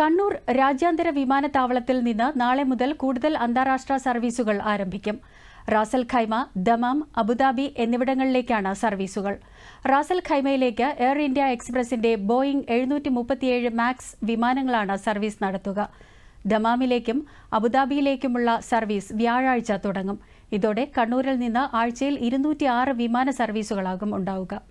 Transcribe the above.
കണ്ണൂർ രാജ്യാന്തര വിമാനത്താവളത്തിൽ നിന്ന് നാളെ മുതൽ കൂടുതൽ അന്താരാഷ്ട്ര സർവീസുകൾ ആരംഭിക്കും റാസൽ ഖൈമ ദമാം അബുദാബി എന്നിവിടങ്ങളിലേക്കാണ് സർവീസുകൾ റാസൽ ഖൈമയിലേക്ക് എയർ ഇന്ത്യ എക്സ്പ്രസിന്റെ ബോയിംഗ് എഴുന്നൂറ്റി മുപ്പത്തിയേഴ് മാക്സ് വിമാനങ്ങളാണ് സർവീസ് നടത്തുക ദമാമിലേക്കും അബുദാബിയിലേക്കുമുള്ള സർവീസ് വ്യാഴാഴ്ച തുടങ്ങും ഇതോടെ കണ്ണൂരിൽ നിന്ന് ആഴ്ചയിൽ ഇരുന്നൂറ്റിയാറ് വിമാന സർവീസുകളാകും ഉണ്ടാവുക